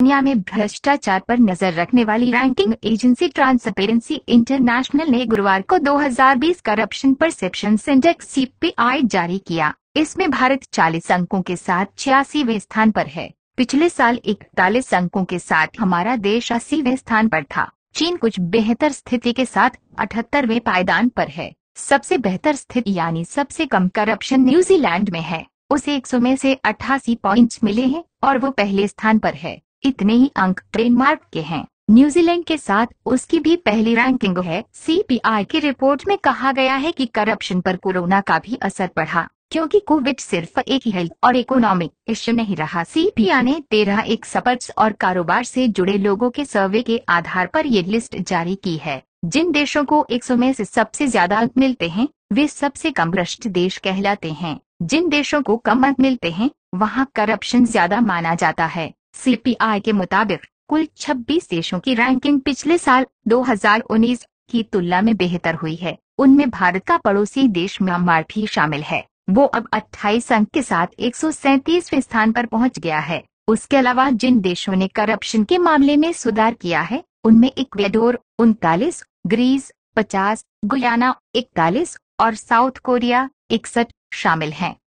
दुनिया में भ्रष्टाचार पर नजर रखने वाली रैंकिंग एजेंसी ट्रांसपेरेंसी इंटरनेशनल ने गुरुवार को 2020 करप्शन परसेप्शन इंडेक्स सी जारी किया इसमें भारत 40 अंकों के साथ छियासीवे स्थान पर है पिछले साल इकतालीस अंकों के साथ हमारा देश अस्सीवे स्थान पर था चीन कुछ बेहतर स्थिति के साथ अठहत्तरवे पायदान पर है सबसे बेहतर स्थिति यानी सबसे कम करप्शन न्यूजीलैंड में है उसे 100 में से अठासी पॉइंट्स मिले हैं और वो पहले स्थान पर है इतने ही अंक डेनमार्क के हैं न्यूजीलैंड के साथ उसकी भी पहली रैंकिंग है सीपीआई की रिपोर्ट में कहा गया है कि करप्शन पर कोरोना का भी असर पड़ा क्योंकि कोविड सिर्फ एक ही हेल्थ और इकोनॉमिक इश्यू नहीं रहा सीपीआई ने तेरह एक सपर्स और कारोबार से जुड़े लोगों के सर्वे के आधार पर ये लिस्ट जारी की है जिन देशों को सौ में से सबसे ज्यादा अंक मिलते हैं वे सबसे कम भ्रष्ट देश कहलाते हैं जिन देशों को कम अंक मिलते हैं वहाँ करप्शन ज्यादा माना जाता है सी के मुताबिक कुल 26 देशों की रैंकिंग पिछले साल 2019 की तुलना में बेहतर हुई है उनमें भारत का पड़ोसी देश म्यांमार भी शामिल है वो अब 28 अंक के साथ एक स्थान पर पहुंच गया है उसके अलावा जिन देशों ने करप्शन के मामले में सुधार किया है उनमें इक्वेडोर उनतालीस ग्रीस पचास गुयाना इकतालीस और साउथ कोरिया इकसठ शामिल हैं